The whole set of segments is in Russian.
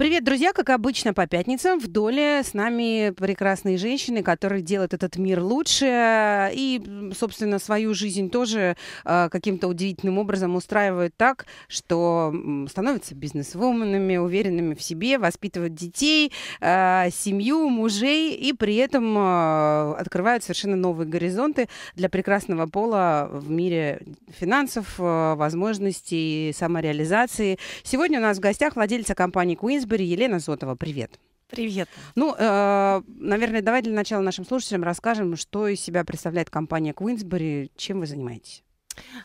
Привет, друзья! Как обычно, по пятницам в доле с нами прекрасные женщины, которые делают этот мир лучше и, собственно, свою жизнь тоже а, каким-то удивительным образом устраивают так, что становятся бизнес бизнесвуменами, уверенными в себе, воспитывают детей, а, семью, мужей и при этом а, открывают совершенно новые горизонты для прекрасного пола в мире финансов, возможностей, самореализации. Сегодня у нас в гостях владельца компании Queens Кентербери. Елена Зотова, привет. Привет. Ну, э, наверное, давай для начала нашим слушателям расскажем, что из себя представляет компания Квинсбери, чем вы занимаетесь.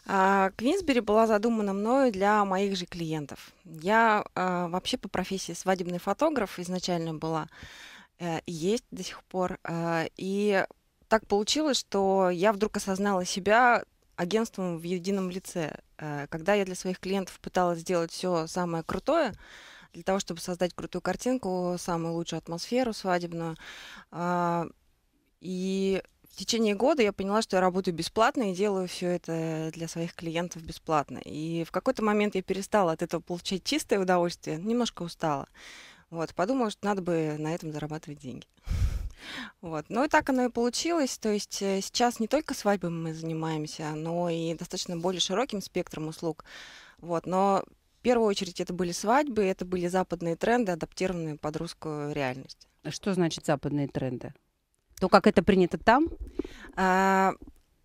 Квинсбери а, была задумана мною для моих же клиентов. Я э, вообще по профессии свадебный фотограф изначально была, э, есть до сих пор. Э, и так получилось, что я вдруг осознала себя агентством в едином лице. Э, когда я для своих клиентов пыталась сделать все самое крутое, для того, чтобы создать крутую картинку, самую лучшую атмосферу свадебную. А, и в течение года я поняла, что я работаю бесплатно и делаю все это для своих клиентов бесплатно. И в какой-то момент я перестала от этого получать чистое удовольствие, немножко устала. Вот, подумала, что надо бы на этом зарабатывать деньги. Вот. Ну и так оно и получилось. То есть э, сейчас не только свадьбами мы занимаемся, но и достаточно более широким спектром услуг. Вот. Но первую очередь это были свадьбы, это были западные тренды, адаптированные под русскую реальность. А что значит западные тренды? То, как это принято там? А,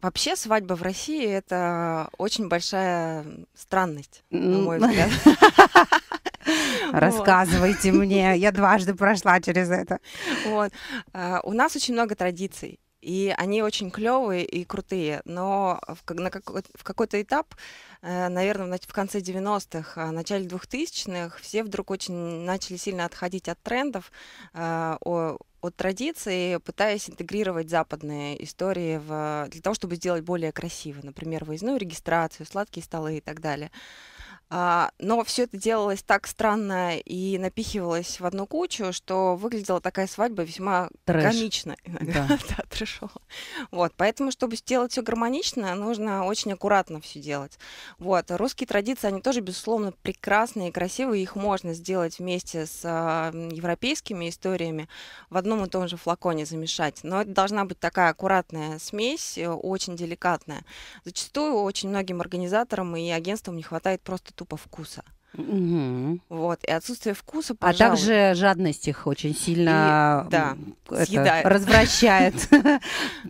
вообще свадьба в России это очень большая странность, на мой взгляд. Рассказывайте мне, я дважды прошла через это. А, у нас очень много традиций. И они очень клевые и крутые, но в, на какой, в какой-то этап, э, наверное, в конце 90-х, а, начале 2000-х, все вдруг очень начали сильно отходить от трендов, э, от традиции, пытаясь интегрировать западные истории в, для того, чтобы сделать более красиво, например, выездную регистрацию, сладкие столы и так далее. А, но все это делалось так странно и напихивалось в одну кучу, что выглядела такая свадьба весьма Трэш. комично Да. да, Вот, поэтому, чтобы сделать все гармонично, нужно очень аккуратно все делать. Вот, русские традиции, они тоже, безусловно, прекрасные и красивые, их можно сделать вместе с а, европейскими историями в одном и том же флаконе замешать. Но это должна быть такая аккуратная смесь, э, очень деликатная. Зачастую очень многим организаторам и агентствам не хватает просто тупо вкуса. Угу. Вот, и отсутствие вкуса, а пожалуй. А также жадность их очень сильно и, да, это, развращает.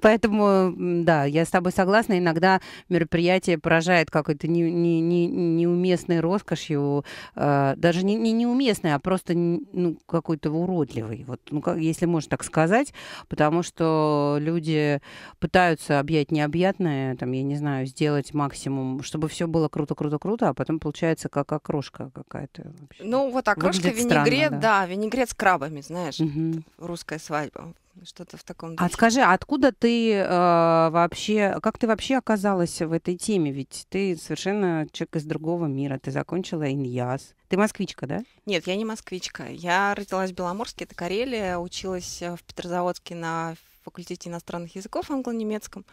Поэтому, да, я с тобой согласна. Иногда мероприятие поражает какой-то неуместной роскошью. Э, даже не неуместной, а просто ну, какой-то уродливый. Вот, ну, если можно так сказать. Потому что люди пытаются объять необъятное, там, я не знаю, сделать максимум, чтобы все было круто-круто-круто, а потом получается как окрошка окрошка какая-то. Вообще. Ну, вот окрошка, а винегрет, странно, да. да, винегрет с крабами, знаешь, угу. русская свадьба. Что-то в таком а духе. А скажи, откуда ты э, вообще, как ты вообще оказалась в этой теме? Ведь ты совершенно человек из другого мира, ты закончила иньяс. Ты москвичка, да? Нет, я не москвичка. Я родилась в Беломорске, это Карелия, училась э, в Петрозаводске на факультете иностранных языков англо-немецком.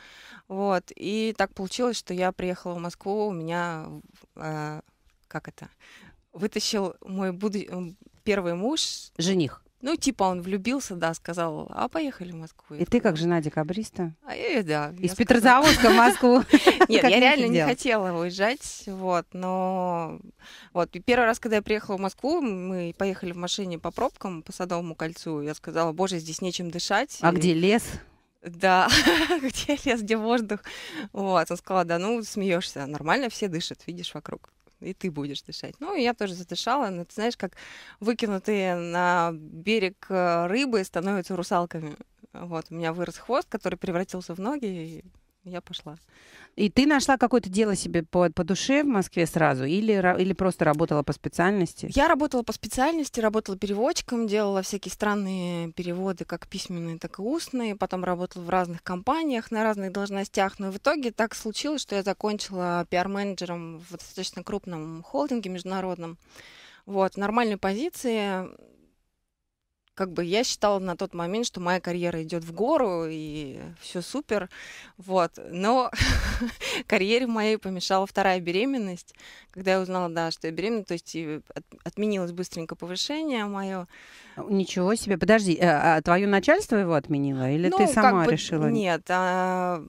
Вот. И так получилось, что я приехала в Москву, у меня э, как это, вытащил мой буду... первый муж. Жених. Ну, типа он влюбился, да, сказал, а поехали в Москву. И ты как жена декабриста? А, я э, э, да. Из Петрозаводска в Москву. Нет, я реально не хотела уезжать, вот, но... Вот, первый раз, когда я приехала в Москву, мы поехали в машине по пробкам, по Садовому кольцу, я сказала, боже, здесь нечем дышать. А где лес? Да, где лес, где воздух. Вот, он сказал, да, ну, смеешься, нормально все дышат, видишь, вокруг и ты будешь дышать. Ну, и я тоже задышала, но ты знаешь, как выкинутые на берег э, рыбы становятся русалками. Вот, у меня вырос хвост, который превратился в ноги, и я пошла. И ты нашла какое-то дело себе по, по душе в Москве сразу или, или просто работала по специальности? Я работала по специальности, работала переводчиком, делала всякие странные переводы, как письменные, так и устные. Потом работала в разных компаниях, на разных должностях. Но в итоге так случилось, что я закончила пиар-менеджером в достаточно крупном холдинге международном. Вот, нормальной позиции, как бы я считала на тот момент, что моя карьера идет в гору и все супер, вот. Но карьере моей помешала вторая беременность, когда я узнала, да, что я беременна, то есть отменилось быстренько повышение мое. А, ничего себе, подожди, э, а твое начальство его отменило или ну, ты сама как бы, решила? Нет, а...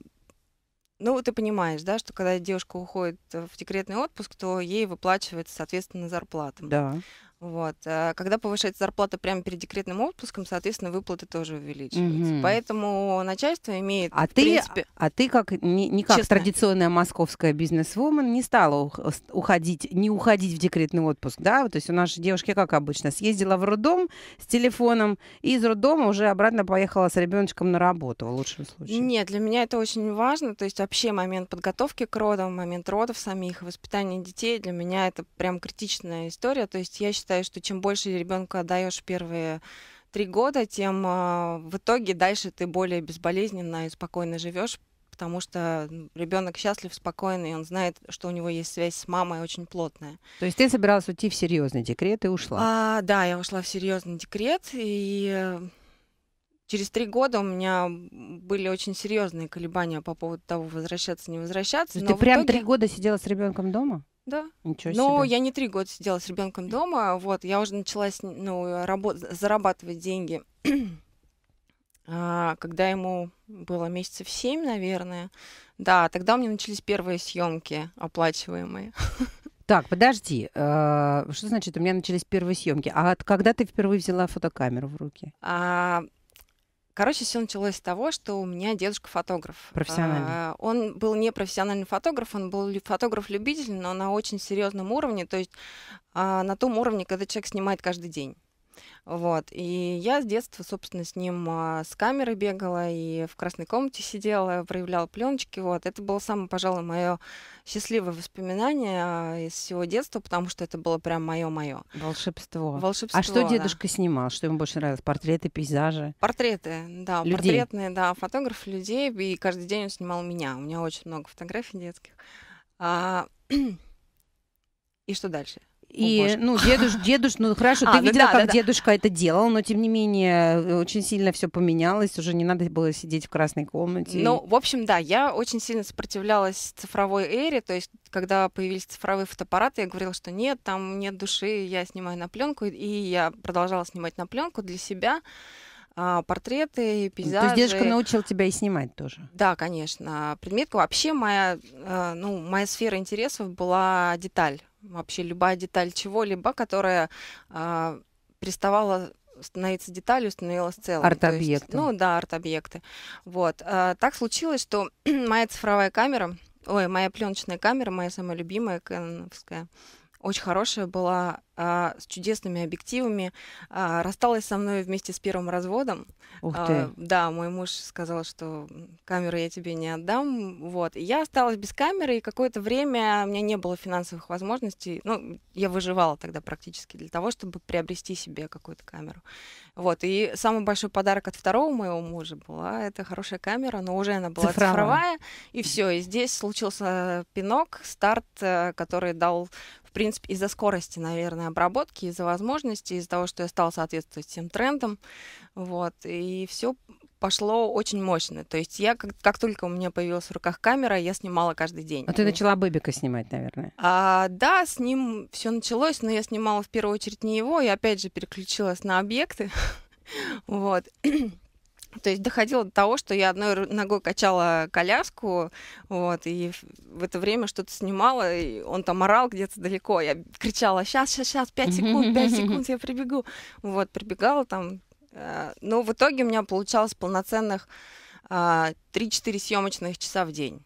Ну, ты понимаешь, да, что когда девушка уходит в декретный отпуск, то ей выплачивается, соответственно, зарплата. Да. Вот. А, когда повышается зарплата прямо перед декретным отпуском, соответственно, выплаты тоже увеличиваются. Угу. Поэтому начальство имеет. А ты, принципе... а ты как не, не как традиционная московская бизнесвумен не стала э, уходить, не уходить в декретный отпуск, да? То есть у нашей девушки как обычно съездила в роддом с телефоном и из роддома уже обратно поехала с ребеночком на работу в лучшем случае. Нет, для меня это очень важно. То есть вообще момент подготовки к родам, момент родов самих, воспитания детей для меня это прям критичная история. То есть я считаю считаю, что чем больше ребенка даешь первые три года, тем а, в итоге дальше ты более безболезненно и спокойно живешь, потому что ребенок счастлив, спокойный, он знает, что у него есть связь с мамой очень плотная. То есть ты собиралась уйти в серьезный декрет и ушла? А, да, я ушла в серьезный декрет, и э, через три года у меня были очень серьезные колебания по поводу того, возвращаться, не возвращаться. То есть ты прям итоге... три года сидела с ребенком дома? Да. Ничего себе. я не три года сидела с ребенком дома. Вот, я уже начала ну, э, работ... зарабатывать деньги, а, когда ему было месяцев семь, наверное. Да, тогда у меня начались первые съемки оплачиваемые. Так, подожди, э, что значит у меня начались первые съемки? А когда ты впервые взяла фотокамеру в руки? А, Короче, все началось с того, что у меня дедушка фотограф. Профессиональный. А, он был не профессиональный фотограф, он был фотограф-любитель, но на очень серьезном уровне, то есть а, на том уровне, когда человек снимает каждый день. Вот. И я с детства, собственно, с ним а, с камеры бегала и в красной комнате сидела, проявляла пленочки. Вот. Это было самое, пожалуй, мое счастливое воспоминание а, из всего детства, потому что это было прям мое-мое. Волшебство. Волшебство. А что дедушка да. снимал? Что ему больше нравилось? Портреты, пейзажи? Портреты, да. Людей. Портретные, да. Фотограф людей. И каждый день он снимал меня. У меня очень много фотографий детских. А... И что дальше? И, О, ну, дедуш, дедуш, ну, хорошо, а, ты ну, видела, да, как да, дедушка да. это делал, но, тем не менее, э, очень сильно все поменялось, уже не надо было сидеть в красной комнате. Ну, в общем, да, я очень сильно сопротивлялась цифровой эре, то есть, когда появились цифровые фотоаппараты, я говорила, что нет, там нет души, я снимаю на пленку, и я продолжала снимать на пленку для себя, а, портреты, пейзажи. То есть дедушка научил тебя и снимать тоже? Да, конечно. Предметка вообще моя, э, ну, моя сфера интересов была деталь. Вообще любая деталь чего-либо, которая а, приставала становиться деталью, становилась целым. Арт-объекты. Ну да, арт-объекты. Вот. А, так случилось, что моя цифровая камера, ой, моя пленочная камера, моя самая любимая, каноновская, очень хорошая была, а, с чудесными объективами. А, рассталась со мной вместе с первым разводом. Ух а, ты. да, мой муж сказал, что камеру я тебе не отдам. Вот. И я осталась без камеры, и какое-то время у меня не было финансовых возможностей. Ну, я выживала тогда практически для того, чтобы приобрести себе какую-то камеру. Вот. И самый большой подарок от второго моего мужа была это хорошая камера, но уже она была цифровая. цифровая и все. И здесь случился пинок, старт, э, который дал в принципе, из-за скорости, наверное, обработки, из-за возможности, из-за того, что я стала соответствовать всем трендам. Вот, и все пошло очень мощно. То есть я, как, как только у меня появилась в руках камера, я снимала каждый день. А ты начала Бэбика снимать, наверное? А, да, с ним все началось, но я снимала в первую очередь не его, и опять же переключилась на объекты. вот. То есть доходило до того, что я одной ногой качала коляску, вот, и в это время что-то снимала, и он там орал где-то далеко. Я кричала, сейчас, сейчас, сейчас, пять секунд, пять секунд, я прибегу. Вот, прибегала там. А, но в итоге у меня получалось полноценных 3-4 а, съемочных часа в день.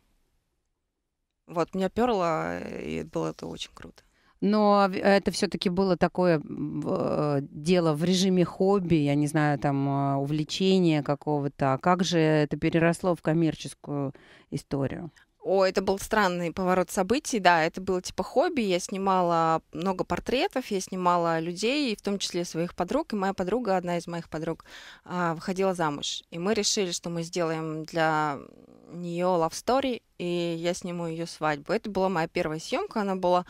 Вот, меня перло, и было это очень круто но это все-таки было такое э, дело в режиме хобби, я не знаю, там а, увлечения какого-то. А как же это переросло в коммерческую историю? О, это был странный поворот событий, да, это было типа хобби, я снимала много портретов, я снимала людей, в том числе своих подруг, и моя подруга, одна из моих подруг, а, выходила замуж, и мы решили, что мы сделаем для нее love story, и я сниму ее свадьбу. Это была моя первая съемка, она была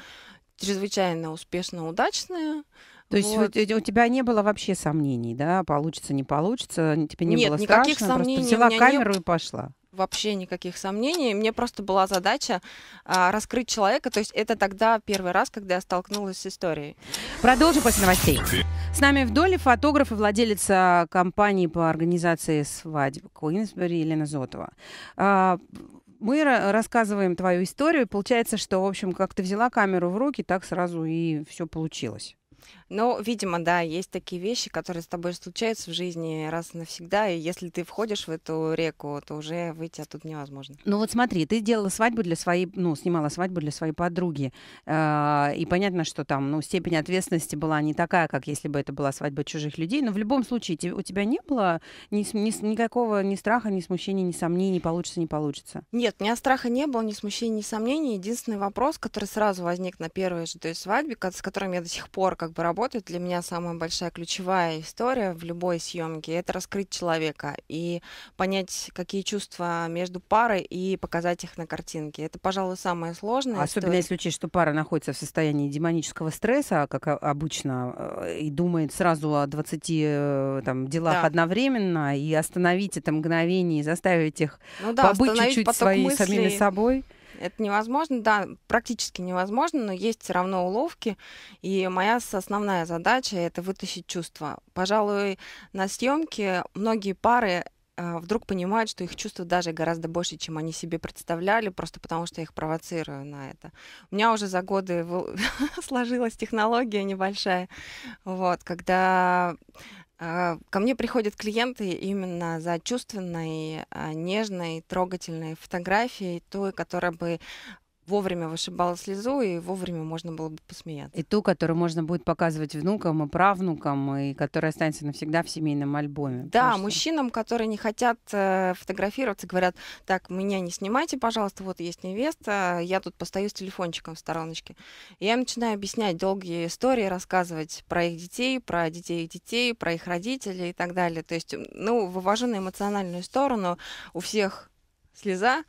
чрезвычайно успешно удачная. То есть вот. у тебя не было вообще сомнений, да, получится, не получится, тебе не Нет, было никаких страшно, сомнений просто взяла камеру не... и пошла вообще никаких сомнений. Мне просто была задача а, раскрыть человека. То есть это тогда первый раз, когда я столкнулась с историей. Продолжим после новостей. С нами в доле фотограф и владелец а, компании по организации свадеб Куинсбери Елена Зотова. А, мы рассказываем твою историю. Получается, что, в общем, как ты взяла камеру в руки, так сразу и все получилось. Но, видимо, да, есть такие вещи, которые с тобой случаются в жизни раз и навсегда, и если ты входишь в эту реку, то уже выйти оттуда невозможно. Ну вот смотри, ты делала свадьбу для своей, ну, снимала свадьбу для своей подруги, а, и понятно, что там, ну, степень ответственности была не такая, как если бы это была свадьба чужих людей, но в любом случае у тебя не было ни, ни, никакого ни страха, ни смущения, ни сомнений, получится, не получится? Нет, у меня страха не было, ни смущения, ни сомнений. Единственный вопрос, который сразу возник на первой же то есть свадьбе, с которым я до сих пор как бы работаю, работают, для меня самая большая ключевая история в любой съемке – это раскрыть человека и понять, какие чувства между парой и показать их на картинке. Это, пожалуй, самое сложное. Особенно история. если учесть, что пара находится в состоянии демонического стресса, как а, обычно, э, и думает сразу о 20 э, там, делах да. одновременно, и остановить это мгновение, и заставить их ну, да, побыть чуть-чуть свои, самими собой. Это невозможно, да, практически невозможно, но есть все равно уловки. И моя основная задача это вытащить чувства. Пожалуй, на съемке многие пары э, вдруг понимают, что их чувства даже гораздо больше, чем они себе представляли, просто потому что я их провоцирую на это. У меня уже за годы сложилась технология небольшая, вот, когда а, ко мне приходят клиенты именно за чувственной, а, нежной, трогательной фотографией, той, которая бы вовремя вышибала слезу, и вовремя можно было бы посмеяться. И ту, которую можно будет показывать внукам и правнукам, и которая останется навсегда в семейном альбоме. Да, что... мужчинам, которые не хотят э, фотографироваться, говорят, так, меня не снимайте, пожалуйста, вот есть невеста, я тут постою с телефончиком в стороночке. И я им начинаю объяснять долгие истории, рассказывать про их детей, про детей их детей, про их родителей и так далее. То есть, ну, вывожу на эмоциональную сторону. У всех слеза.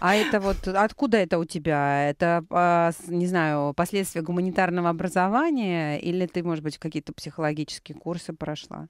А это вот откуда это у тебя? Это, а, не знаю, последствия гуманитарного образования или ты, может быть, какие-то психологические курсы прошла?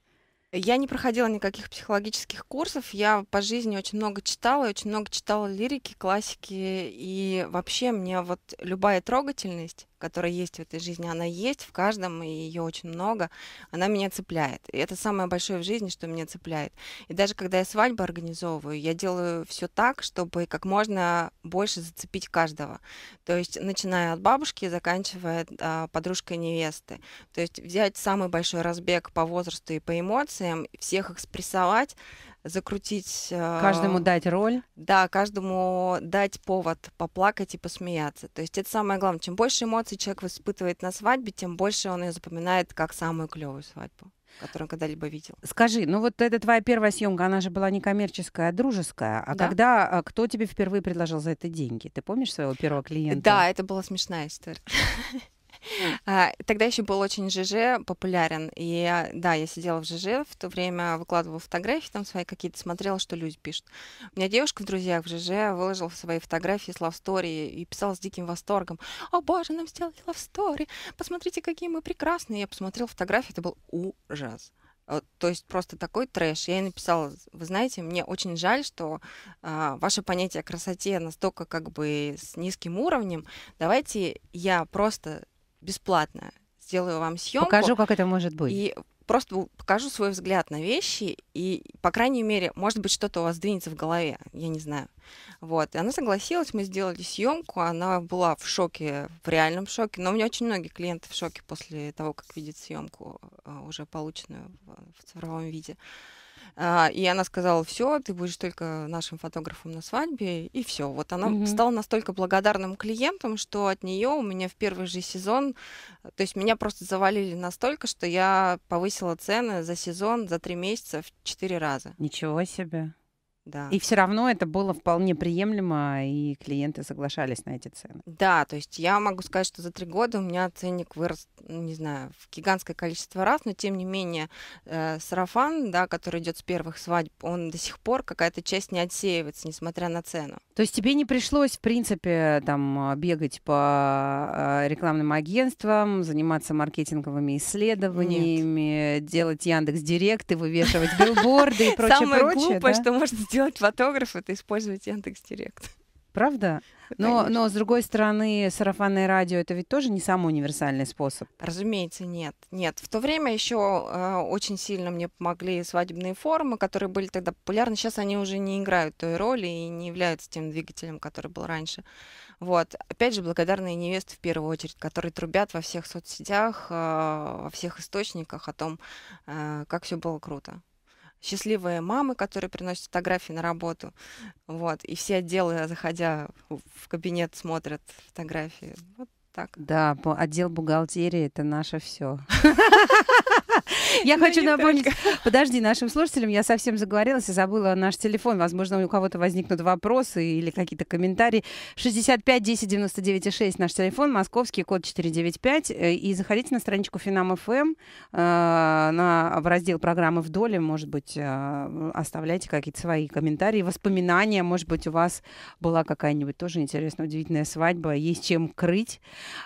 Я не проходила никаких психологических курсов. Я по жизни очень много читала, очень много читала лирики, классики. И вообще мне вот любая трогательность, которая есть в этой жизни, она есть в каждом, и ее очень много, она меня цепляет. И это самое большое в жизни, что меня цепляет. И даже когда я свадьбу организовываю, я делаю все так, чтобы как можно больше зацепить каждого. То есть начиная от бабушки, заканчивая а, подружкой невесты. То есть взять самый большой разбег по возрасту и по эмоциям, всех их спрессовать, закрутить... А, каждому дать роль? Да, каждому дать повод поплакать и посмеяться. То есть это самое главное. Чем больше эмоций человек испытывает на свадьбе, тем больше он ее запоминает как самую клевую свадьбу которую когда-либо видел. Скажи, ну вот это твоя первая съемка, она же была не коммерческая, а дружеская. А да. когда, а, кто тебе впервые предложил за это деньги? Ты помнишь своего первого клиента? Да, это была смешная история. А, тогда еще был очень ЖЖ популярен. И а, да, я сидела в ЖЖ, в то время выкладывала фотографии там свои какие-то, смотрела, что люди пишут. У меня девушка в друзьях в ЖЖ выложила свои фотографии с лавстори и писала с диким восторгом. О боже, нам сделали лавстори, посмотрите, какие мы прекрасные. Я посмотрела фотографии, это был ужас. Э, то есть просто такой трэш. Я ей написала, вы знаете, мне очень жаль, что э, ваше понятие о красоте настолько как бы с низким уровнем. Давайте я просто бесплатно сделаю вам съемку. Покажу, как это может быть. И просто покажу свой взгляд на вещи, и, по крайней мере, может быть, что-то у вас двинется в голове, я не знаю. Вот, и она согласилась, мы сделали съемку, она была в шоке, в реальном шоке, но у меня очень многие клиенты в шоке после того, как видят съемку, а, уже полученную в цифровом виде. А, и она сказала, все, ты будешь только нашим фотографом на свадьбе, и все. Вот она угу. стала настолько благодарным клиентом, что от нее у меня в первый же сезон, э, то есть меня просто завалили настолько, что я повысила цены за сезон, за три месяца в четыре раза. Ничего себе. Да. И все равно это было вполне приемлемо, и клиенты соглашались на эти цены. Да, то есть я могу сказать, что за три года у меня ценник вырос, ну, не знаю, в гигантское количество раз, но тем не менее э, сарафан, да, который идет с первых свадьб, он до сих пор какая-то часть не отсеивается, несмотря на цену. То есть тебе не пришлось, в принципе, там а, бегать по э, рекламным агентствам, заниматься маркетинговыми исследованиями, Нет. делать Яндекс Директ и вывешивать билборды и прочее. Самое глупое, что можно сделать фотограф, это использовать Яндекс Директ. Правда? Но, но, с другой стороны, сарафанное радио это ведь тоже не самый универсальный способ. Разумеется, нет. Нет. В то время еще э, очень сильно мне помогли свадебные форумы, которые были тогда популярны. Сейчас они уже не играют той роли и не являются тем двигателем, который был раньше. Вот. Опять же, благодарные невесты в первую очередь, которые трубят во всех соцсетях, э, во всех источниках о том, э, как все было круто счастливые мамы, которые приносят фотографии на работу. Вот. И все отделы, заходя в кабинет, смотрят фотографии. Вот так? Да, отдел бухгалтерии это наше все. Я хочу напомнить, подожди, нашим слушателям, я совсем заговорилась и забыла наш телефон. Возможно, у кого-то возникнут вопросы или какие-то комментарии. 65 10 99 6 наш телефон, московский код 495. Э, и заходите на страничку Финам ФМ, э, на, в раздел программы «Вдоль», может быть, э, оставляйте какие-то свои комментарии, воспоминания. Может быть, у вас была какая-нибудь тоже интересная, удивительная свадьба, есть чем крыть.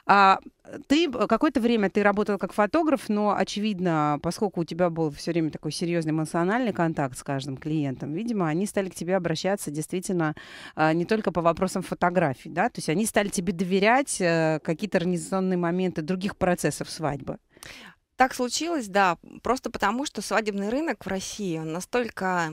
А, ты э, какое-то время ты работала как фотограф, но, очевидно, поскольку у тебя был все время такой серьезный эмоциональный контакт с каждым клиентом, видимо, они стали к тебе обращаться действительно а, не только по вопросам фотографий, да, то есть они стали тебе доверять э, какие-то организационные моменты других процессов свадьбы. Так случилось, да, просто потому, что свадебный рынок в России, он настолько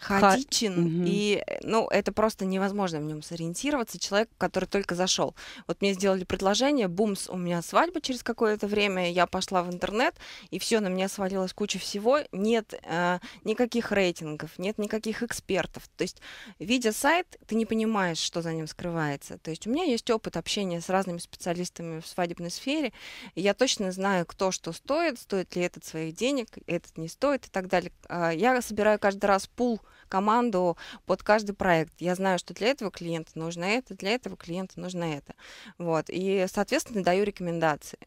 хаотичен, Ха... и э, ну, это просто невозможно в нем сориентироваться человек, который только зашел. Вот мне сделали предложение, бумс, у меня свадьба через какое-то время, я пошла в интернет, и все, на меня свалилась куча всего, нет э, никаких рейтингов, нет никаких экспертов. То есть, видя сайт, ты не понимаешь, что за ним скрывается. То есть у меня есть опыт общения с разными специалистами в свадебной сфере, и я точно знаю, кто что стоит, стоит ли этот своих денег, этот не стоит и так далее. А я собираю каждый раз пул команду под каждый проект. Я знаю, что для этого клиента нужно это, для этого клиента нужно это. Вот. И, соответственно, даю рекомендации.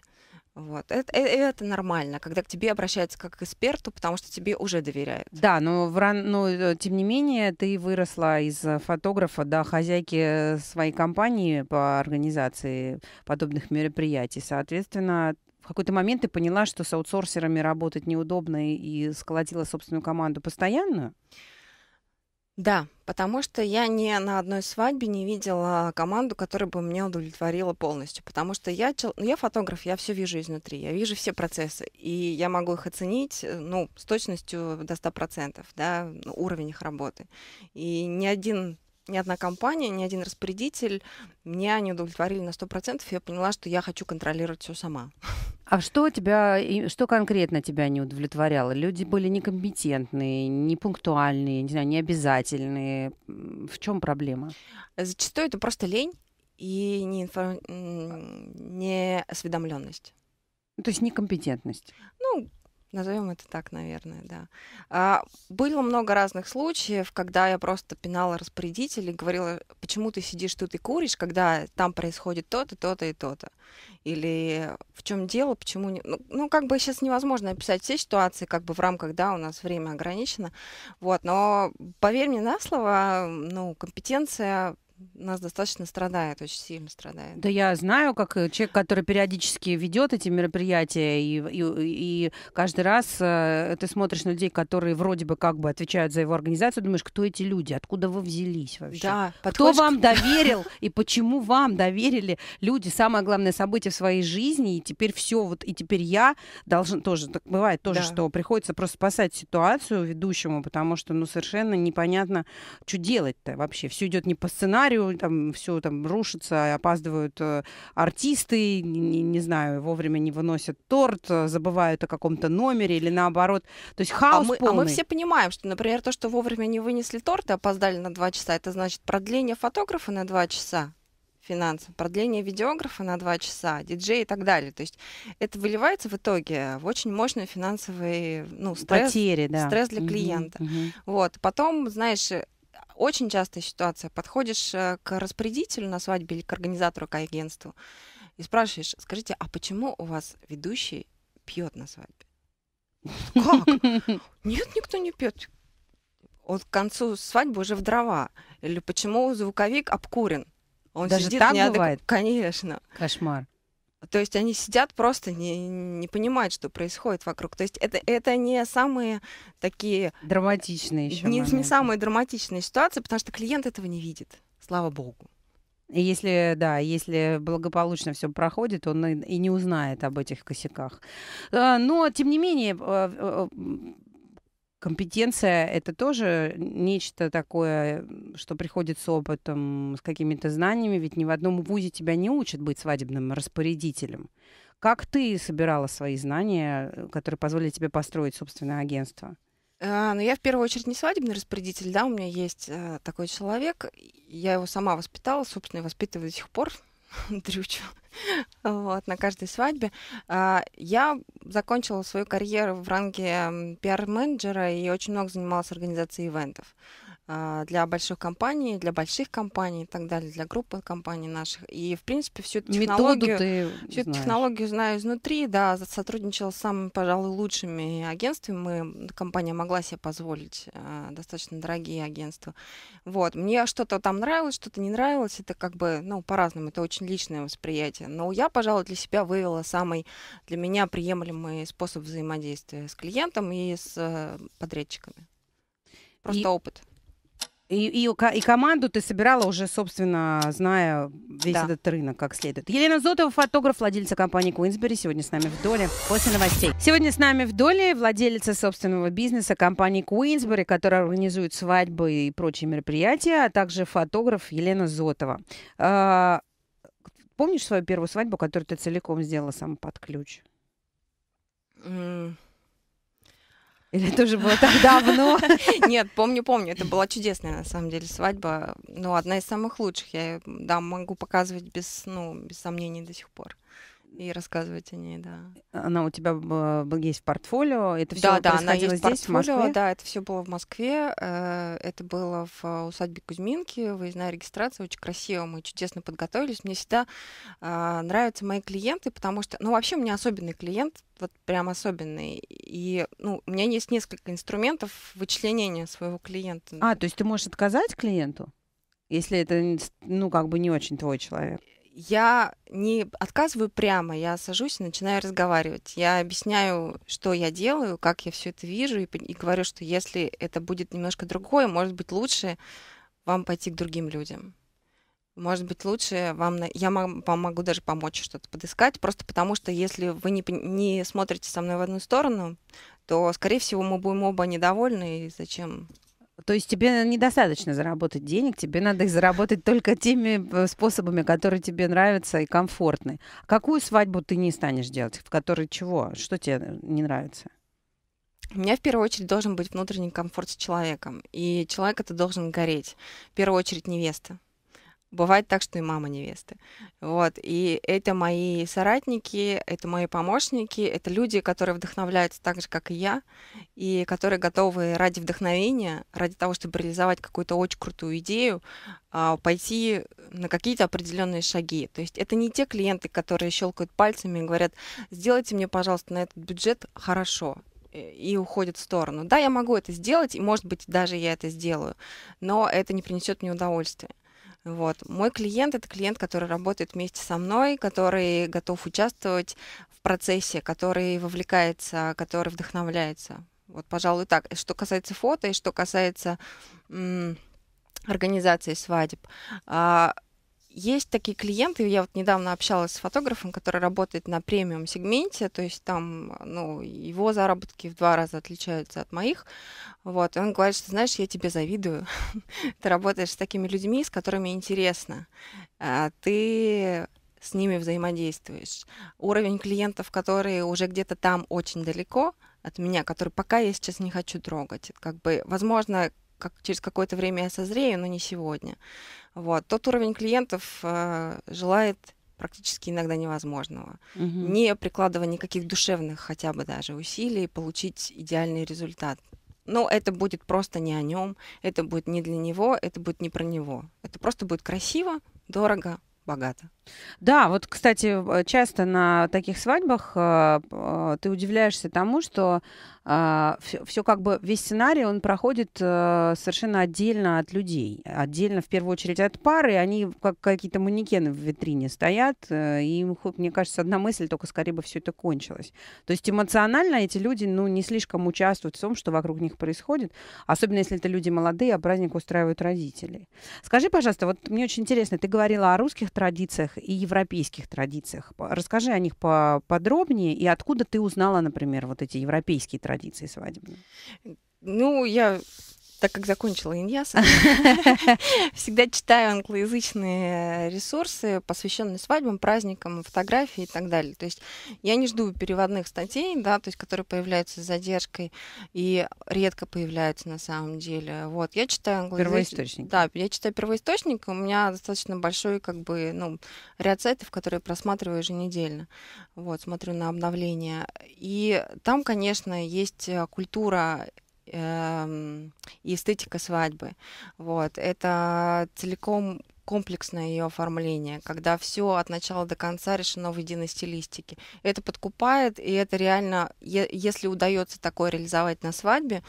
Вот. Это, э, это нормально, когда к тебе обращаются как к эксперту, потому что тебе уже доверяют. Да, но, в но э, тем не менее ты выросла из э, фотографа до хозяйки своей компании по организации подобных мероприятий. Соответственно, в какой-то момент ты поняла, что с аутсорсерами работать неудобно и сколотила собственную команду постоянную. Да, потому что я ни на одной свадьбе не видела команду, которая бы меня удовлетворила полностью. Потому что я, чел- ну, я фотограф, я все вижу изнутри, я вижу все процессы. И я могу их оценить э, ну, с точностью до 100%, да, ну, уровень их работы. И ни один ни одна компания, ни один распорядитель меня не удовлетворили на 100%. Я поняла, что я хочу контролировать все сама. А что тебя, что конкретно тебя не удовлетворяло? Люди были некомпетентные, непунктуальные, не знаю, необязательные. В чем проблема? Зачастую это просто лень и неинфо... неосведомленность. То есть некомпетентность. Ну, Назовем это так, наверное, да. А, было много разных случаев, когда я просто пинала распорядителей, говорила, почему ты сидишь тут и куришь, когда там происходит то-то, то-то и то-то. Или в чем дело, почему... Не... Ну, ну, как бы сейчас невозможно описать все ситуации, как бы в рамках, да, у нас время ограничено. Вот, но поверь мне на слово, ну, компетенция нас достаточно страдает, очень сильно страдает. Да я знаю, как э, человек, который периодически ведет эти мероприятия, и, и, и каждый раз э, ты смотришь на людей, которые вроде бы как бы отвечают за его организацию, думаешь, кто эти люди, откуда вы взялись вообще? Да, подходишь... Кто вам доверил и почему вам доверили люди самое главное событие в своей жизни, и теперь все вот, и теперь я должен тоже, так бывает тоже, да. что приходится просто спасать ситуацию ведущему, потому что ну совершенно непонятно, что делать-то вообще. Все идет не по сценарию, сценарию, там все там рушится, опаздывают э, артисты, не, не знаю, вовремя не выносят торт, э, забывают о каком-то номере или наоборот. То есть а хаос а мы, полный. А мы все понимаем, что, например, то, что вовремя не вынесли торт и опоздали на два часа, это значит продление фотографа на два часа финансов, продление видеографа на два часа, диджей и так далее. То есть это выливается в итоге в очень мощный финансовый ну, стресс, Потери, да. стресс для клиента. Угу, угу. Вот. Потом, знаешь, очень частая ситуация. Подходишь э, к распорядителю на свадьбе или к организатору, к агентству и спрашиваешь, скажите, а почему у вас ведущий пьет на свадьбе? Как? Нет, никто не пьет. Вот к концу свадьбы уже в дрова. Или почему звуковик обкурен? Он Даже сидит так неадек... бывает? Конечно. Кошмар. То есть они сидят просто не, не понимают, что происходит вокруг. То есть это, это не самые такие... Драматичные э, еще не, не самые драматичные ситуации, потому что клиент этого не видит, слава богу. если, да, если благополучно все проходит, он и не узнает об этих косяках. А, но, тем не менее, э, э, Компетенция — это тоже нечто такое, что приходит с опытом, с какими-то знаниями, ведь ни в одном вузе тебя не учат быть свадебным распорядителем. Как ты собирала свои знания, э, которые позволили тебе построить собственное агентство? А, ну, я в первую очередь не свадебный распорядитель, да, у меня есть а, такой человек, я его сама воспитала, собственно, и воспитываю до сих пор, дрючу вот, на каждой свадьбе. А, я закончила свою карьеру в ранге пиар-менеджера и очень много занималась организацией ивентов. А, для больших компаний, для больших компаний и так далее, для группы компаний наших. И, в принципе, всю эту технологию, всю эту технологию знаю изнутри, да, сотрудничала с самыми, пожалуй, лучшими агентствами. Мы, компания могла себе позволить э, достаточно дорогие агентства. Вот. Мне что-то там нравилось, что-то не нравилось. Это как бы, ну, по-разному, это очень личное восприятие. Но я, пожалуй, для себя вывела самый для меня приемлемый способ взаимодействия с клиентом и с э, подрядчиками. Просто и... опыт. И, и, и команду ты собирала уже, собственно, зная весь да. этот рынок как следует. Елена Зотова, фотограф, владельца компании Queensberry, сегодня с нами в доле после новостей. Сегодня с нами в доле владелица собственного бизнеса компании Queensberry, которая организует свадьбы и прочие мероприятия, а также фотограф Елена Зотова. А, помнишь свою первую свадьбу, которую ты целиком сделала сам под ключ? Mm. Или это уже было так давно? Нет, помню, помню. Это была чудесная, на самом деле, свадьба. Ну, одна из самых лучших. Я, да, могу показывать без, ну, без сомнений до сих пор и рассказывать о ней, да. Она у тебя была, есть в портфолио, это все да, да, она есть здесь, портфолио, в Москве? Да, это все было в Москве, э, это было в э, усадьбе Кузьминки, выездная регистрация, очень красиво, мы чудесно подготовились. Мне всегда э, нравятся мои клиенты, потому что, ну, вообще у меня особенный клиент, вот прям особенный. И, ну, у меня есть несколько инструментов вычленения своего клиента. А, то есть ты можешь отказать клиенту? Если это, ну, как бы не очень твой человек я не отказываю прямо, я сажусь и начинаю разговаривать. Я объясняю, что я делаю, как я все это вижу, и, и говорю, что если это будет немножко другое, может быть, лучше вам пойти к другим людям. Может быть, лучше вам... Я вам могу даже помочь что-то подыскать, просто потому что если вы не, не смотрите со мной в одну сторону, то, скорее всего, мы будем оба недовольны, и зачем то есть тебе недостаточно заработать денег, тебе надо их заработать только теми э, способами, которые тебе нравятся и комфортны. Какую свадьбу ты не станешь делать? В которой чего? Что тебе э, не нравится? У меня в первую очередь должен быть внутренний комфорт с человеком. И человек это должен гореть. В первую очередь невеста. Бывает так, что и мама невесты. Вот. И это мои соратники, это мои помощники, это люди, которые вдохновляются так же, как и я, и которые готовы ради вдохновения, ради того, чтобы реализовать какую-то очень крутую идею, а, пойти на какие-то определенные шаги. То есть это не те клиенты, которые щелкают пальцами и говорят, сделайте мне, пожалуйста, на этот бюджет хорошо и уходит в сторону. Да, я могу это сделать, и, может быть, даже я это сделаю, но это не принесет мне удовольствия. Вот. Мой клиент — это клиент, который работает вместе со мной, который готов участвовать в процессе, который вовлекается, который вдохновляется. Вот, пожалуй, так. Что касается фото и что касается организации свадеб. А, есть такие клиенты, я вот недавно общалась с фотографом, который работает на премиум сегменте, то есть там, ну, его заработки в два раза отличаются от моих, вот, и он говорит, что, знаешь, я тебе завидую, ты работаешь с такими людьми, с которыми интересно, а ты с ними взаимодействуешь. Уровень клиентов, которые уже где-то там очень далеко от меня, который пока я сейчас не хочу трогать, как бы, возможно, как через какое-то время я созрею, но не сегодня. Вот. Тот уровень клиентов э, желает практически иногда невозможного. Угу. Не прикладывая никаких душевных хотя бы даже усилий, получить идеальный результат. Но это будет просто не о нем, это будет не для него, это будет не про него. Это просто будет красиво, дорого, богато. Да, вот, кстати, часто на таких свадьбах э, э, ты удивляешься тому, что э, все, все как бы весь сценарий он проходит э, совершенно отдельно от людей, отдельно в первую очередь от пары, они как какие-то манекены в витрине стоят, э, и мне кажется, одна мысль только скорее бы все это кончилось. То есть эмоционально эти люди, ну, не слишком участвуют в том, что вокруг них происходит, особенно если это люди молодые, а праздник устраивают родители. Скажи, пожалуйста, вот мне очень интересно, ты говорила о русских традициях и европейских традициях. Расскажи о них подробнее и откуда ты узнала, например, вот эти европейские традиции свадебные. Ну, я так как закончила Иньяса, всегда читаю англоязычные э, ресурсы, посвященные свадьбам, праздникам, фотографии и так далее. То есть я не жду переводных статей, да, то есть которые появляются с задержкой и редко появляются на самом деле. Вот, я читаю англоязычные... Первоисточник. Да, я читаю первоисточник, у меня достаточно большой как бы, ну, ряд сайтов, которые просматриваю еженедельно. Вот, смотрю на обновления. И там, конечно, есть э, культура Эм, и эстетика свадьбы. Вот. Это целиком комплексное ее оформление, когда все от начала до конца решено в единой стилистике. Это подкупает, и это реально, если удается такое реализовать на свадьбе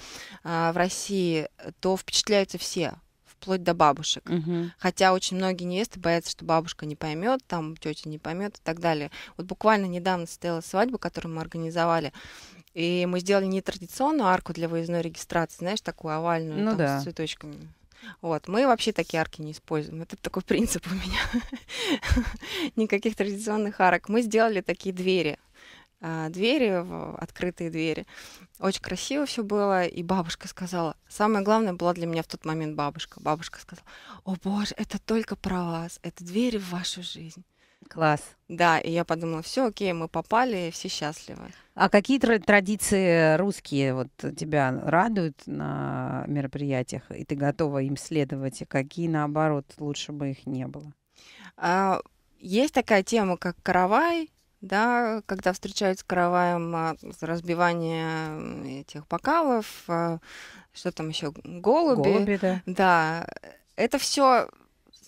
а, в России, то впечатляются все, вплоть до бабушек. Угу. Хотя очень многие невесты боятся, что бабушка не поймет, там тетя не поймет и так далее. Вот буквально недавно состоялась свадьба, которую мы организовали и мы сделали не традиционную арку для выездной регистрации, знаешь, такую овальную ну, там, да. с цветочками. Вот, мы вообще такие арки не используем. Это такой принцип у меня. Никаких традиционных арок. Мы сделали такие двери. А, двери, открытые двери. Очень красиво все было. И бабушка сказала, самое главное была для меня в тот момент бабушка. Бабушка сказала, о боже, это только про вас. Это двери в вашу жизнь. Класс. Да, и я подумала, все, окей, мы попали, все счастливы. А какие традиции русские вот тебя радуют на мероприятиях, и ты готова им следовать, и какие, наоборот, лучше бы их не было? А, есть такая тема, как каравай, да, когда встречаются караваем а, разбивание этих бокалов, а, что там еще, голуби. Голуби, да. Да, это все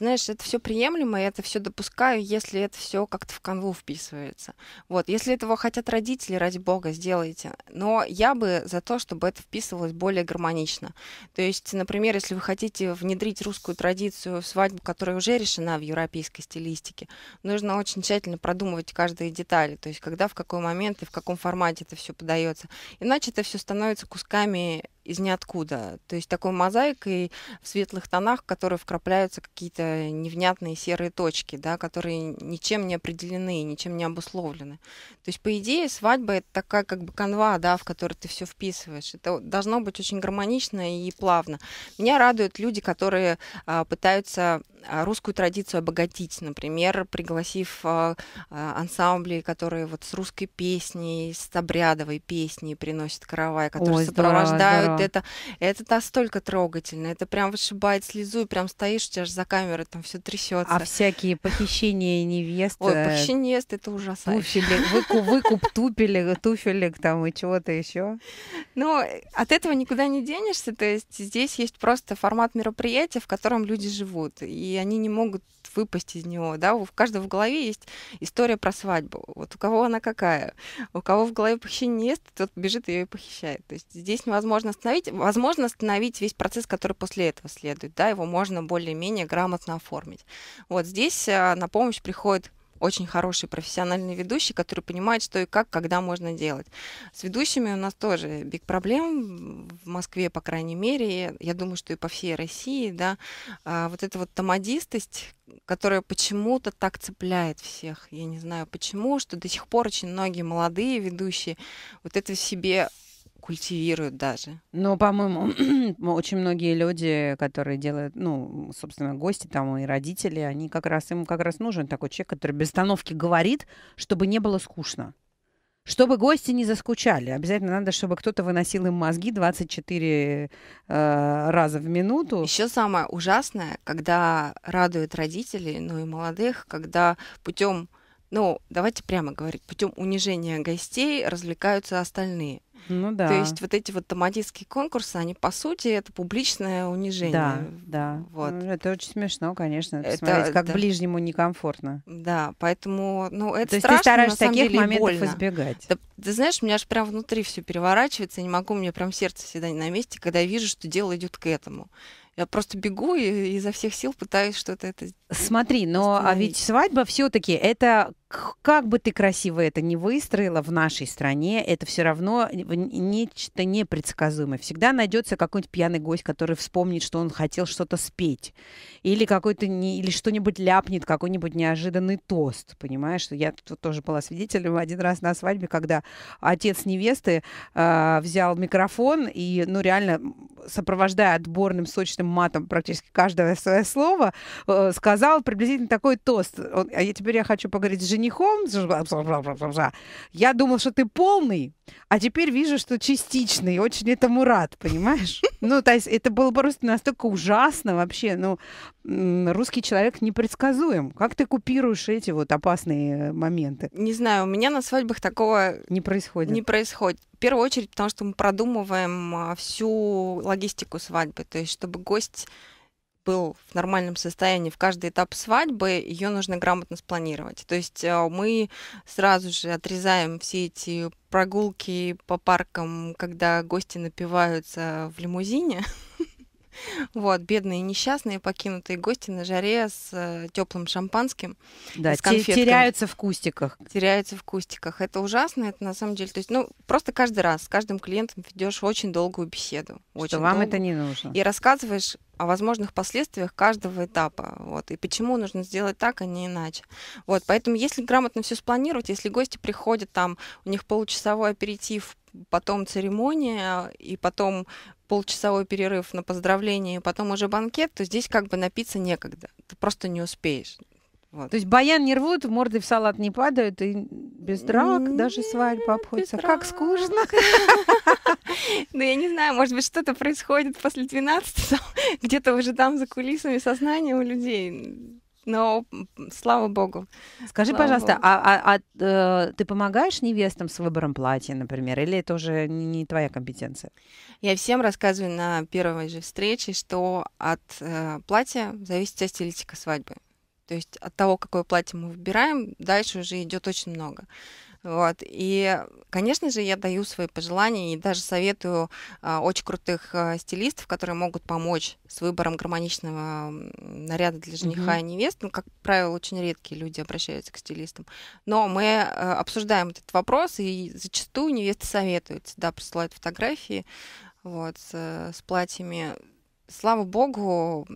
знаешь, это все приемлемо, я это все допускаю, если это все как-то в канву вписывается. Вот, если этого хотят родители, ради бога, сделайте. Но я бы за то, чтобы это вписывалось более гармонично. То есть, например, если вы хотите внедрить русскую традицию в свадьбу, которая уже решена в европейской стилистике, нужно очень тщательно продумывать каждые детали, то есть когда, в какой момент и в каком формате это все подается. Иначе это все становится кусками из ниоткуда. То есть такой мозаикой в светлых тонах, в которые вкрапляются какие-то невнятные серые точки, да, которые ничем не определены, ничем не обусловлены. То есть, по идее, свадьба — это такая как бы канва, да, в которую ты все вписываешь. Это должно быть очень гармонично и плавно. Меня радуют люди, которые а, пытаются а, русскую традицию обогатить, например, пригласив а, а, ансамбли, которые вот с русской песней, с обрядовой песней приносят каравай, которые Ой, сопровождают здорово. это. Это настолько трогательно, это прям вышибает слезу, и прям стоишь, у тебя же за камерой там все трясется. А всякие похищения невесты. Ой, похищение невесты это ужасно. Выкуп, выкуп тупелек, туфелек там и чего-то еще. Ну, от этого никуда не денешься, то есть здесь есть просто формат мероприятия, в котором люди живут. И и они не могут выпасть из него, да, у каждого в голове есть история про свадьбу, вот у кого она какая, у кого в голове похищение нет, тот бежит ее и похищает, то есть здесь невозможно остановить, возможно остановить весь процесс, который после этого следует, да, его можно более-менее грамотно оформить. Вот здесь а, на помощь приходит очень хороший профессиональный ведущий, который понимает, что и как, когда можно делать. С ведущими у нас тоже биг проблем в Москве, по крайней мере, я думаю, что и по всей России, да, а вот эта вот томадистость, которая почему-то так цепляет всех. Я не знаю почему, что до сих пор очень многие молодые ведущие вот это в себе культивируют даже. Ну, по-моему, очень многие люди, которые делают, ну, собственно, гости там и родители, они как раз, им как раз нужен такой человек, который без остановки говорит, чтобы не было скучно. Чтобы гости не заскучали, обязательно надо, чтобы кто-то выносил им мозги 24 э, раза в минуту. Еще самое ужасное, когда радуют родителей, ну и молодых, когда путем, ну давайте прямо говорить, путем унижения гостей развлекаются остальные. Ну да. То есть вот эти вот томатистские конкурсы, они по сути это публичное унижение. Да, да. Вот. Ну, это очень смешно, конечно. Это, смотреть, как да. ближнему некомфортно. Да, поэтому, ну это То страшно. То есть ты стараешься таких деле, моментов больно. избегать. Да, ты знаешь, у меня аж прям внутри все переворачивается, я не могу, у меня прям сердце всегда не на месте, когда я вижу, что дело идет к этому. Я просто бегу и изо всех сил пытаюсь что-то это. Смотри, но а ведь свадьба все-таки это как бы ты красиво это не выстроила в нашей стране, это все равно нечто непредсказуемое. Всегда найдется какой-нибудь пьяный гость, который вспомнит, что он хотел что-то спеть. Или какой-то не, или что-нибудь ляпнет, какой-нибудь неожиданный тост. Понимаешь, что я тут тоже была свидетелем один раз на свадьбе, когда отец невесты э, взял микрофон и, ну, реально, сопровождая отборным сочным матом практически каждое свое слово, э, сказал приблизительно такой тост. Он, а я теперь я хочу поговорить с женой женихом, я думал, что ты полный, а теперь вижу, что частичный. Очень этому рад, понимаешь? Ну, то есть это было просто настолько ужасно вообще. Ну, русский человек непредсказуем. Как ты купируешь эти вот опасные э, моменты? Не знаю, у меня на свадьбах такого... Не происходит. Не происходит. В первую очередь, потому что мы продумываем а, всю логистику свадьбы. То есть, чтобы гость был в нормальном состоянии в каждый этап свадьбы, ее нужно грамотно спланировать. То есть э, мы сразу же отрезаем все эти прогулки по паркам, когда гости напиваются в лимузине. Вот, бедные несчастные, покинутые гости на жаре с э, теплым шампанским. Да, с теряются в кустиках. Теряются в кустиках. Это ужасно, это на самом деле. То есть, ну, просто каждый раз с каждым клиентом ведешь очень долгую беседу. Очень Что вам долгую, это не нужно. И рассказываешь, о возможных последствиях каждого этапа. Вот, и почему нужно сделать так, а не иначе. Вот, поэтому, если грамотно все спланировать, если гости приходят, там у них получасовой аперитив, потом церемония, и потом полчасовой перерыв на поздравление, и потом уже банкет, то здесь как бы напиться некогда. Ты просто не успеешь. Вот. То есть баян не рвут, морды в салат не падают, и без драк mm даже свадьба обходится. как скучно. Ну, я не знаю, может быть, что-то происходит после 12 где-то уже там за кулисами сознание у людей. Но слава богу. Скажи, слава пожалуйста, богу. а, а, а э, ты помогаешь невестам с выбором платья, например, или это уже не твоя компетенция? Я всем рассказываю на первой же встрече, что от э, платья зависит часть стилистика свадьбы. То есть от того, какое платье мы выбираем, дальше уже идет очень много. Вот. И, конечно же, я даю свои пожелания и даже советую а, очень крутых а, стилистов, которые могут помочь с выбором гармоничного наряда для жениха mm-hmm. и невесты. Ну, как правило, очень редкие люди обращаются к стилистам. Но мы а, обсуждаем этот вопрос, и зачастую невесты советуются, да, присылают фотографии вот, с, с платьями. Слава богу,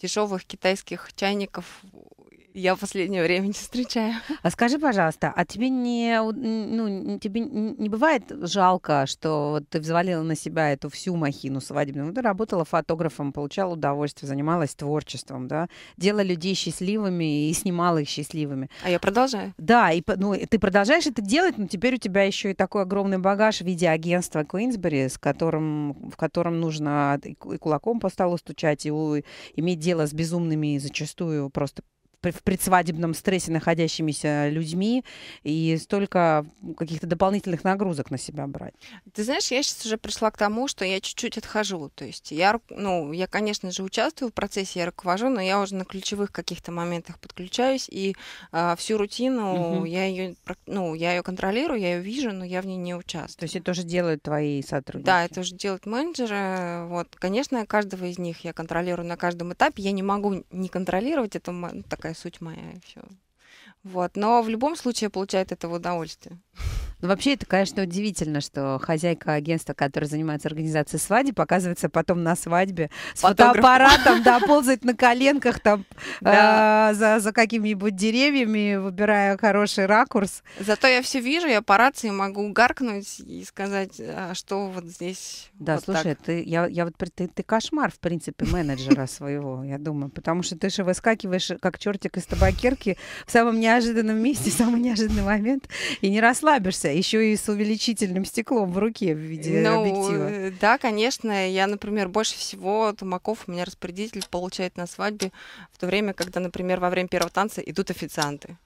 дешевых китайских чайников я в последнее время не встречаю. А скажи, пожалуйста, а тебе не, ну, тебе не бывает жалко, что ты взвалила на себя эту всю махину свадебную? Ну, ты работала фотографом, получала удовольствие, занималась творчеством, да? Делала людей счастливыми и снимала их счастливыми. А я продолжаю. Да, и ну, ты продолжаешь это делать, но теперь у тебя еще и такой огромный багаж в виде агентства Куинсбери, с которым, в котором нужно и кулаком по столу стучать, и у, иметь дело с безумными, зачастую просто в предсвадебном стрессе находящимися людьми и столько каких-то дополнительных нагрузок на себя брать. Ты знаешь, я сейчас уже пришла к тому, что я чуть-чуть отхожу. То есть я, ну, я, конечно же, участвую в процессе, я руковожу, но я уже на ключевых каких-то моментах подключаюсь, и э, всю рутину угу. я ее, ну, я ее контролирую, я ее вижу, но я в ней не участвую. То есть это уже делают твои сотрудники? Да, это уже делают менеджеры. Вот, конечно, каждого из них я контролирую на каждом этапе. Я не могу не контролировать, это ну, такая такая суть моя, и все. Вот. Но в любом случае получает это удовольствие. Ну, вообще, это, конечно, удивительно, что хозяйка агентства, которая занимается организацией свадеб, оказывается потом на свадьбе с Фотограф. фотоаппаратом, да, ползает на коленках там э, за, за какими-нибудь деревьями, выбирая хороший ракурс. Зато я все вижу, я по рации могу гаркнуть и сказать, э, что вот здесь. Да, слушай, ты, я, вот ты, кошмар, в принципе, менеджера своего, я думаю, потому что ты же выскакиваешь э, как чертик из табакерки в самом неожиданном месте, в самый неожиданный момент и не расслабишься еще и с увеличительным стеклом в руке в виде ну, объектива. Э, да, конечно. Я, например, больше всего тумаков у меня распорядитель получает на свадьбе, в то время, когда, например, во время первого танца идут официанты.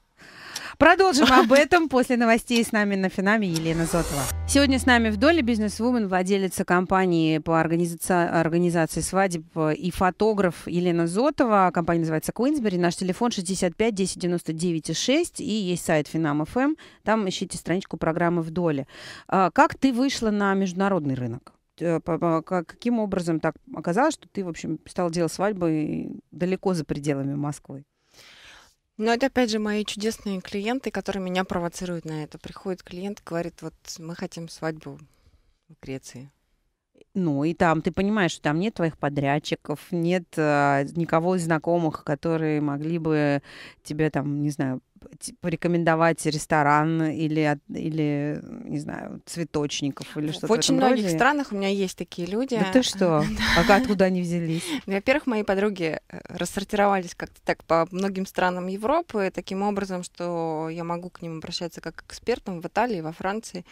Продолжим об этом после новостей. С нами на Финаме Елена Зотова. Сегодня с нами в доле бизнес-вумен, владелица компании по организации, организации свадеб и фотограф Елена Зотова. Компания называется Queensberry. Наш телефон 65 10 99 6 и есть сайт Финам.фм. Эм. Там ищите страничку программы в доле. А, как ты вышла на международный рынок? Э, каким образом так оказалось, что ты, в общем, стал делать свадьбы далеко за пределами Москвы? Но это, опять же, мои чудесные клиенты, которые меня провоцируют на это. Приходит клиент, говорит, вот мы хотим свадьбу в Греции. Ну, и там, ты понимаешь, что там нет твоих подрядчиков, нет а, никого из знакомых, которые могли бы тебе там, не знаю, порекомендовать ресторан или, или не знаю, цветочников или что-то. В очень в многих роде. странах у меня есть такие люди. Да ты что? А откуда они взялись? Ну, во-первых, мои подруги э, рассортировались как-то так по многим странам Европы, таким образом, что я могу к ним обращаться как к экспертам в Италии, во Франции.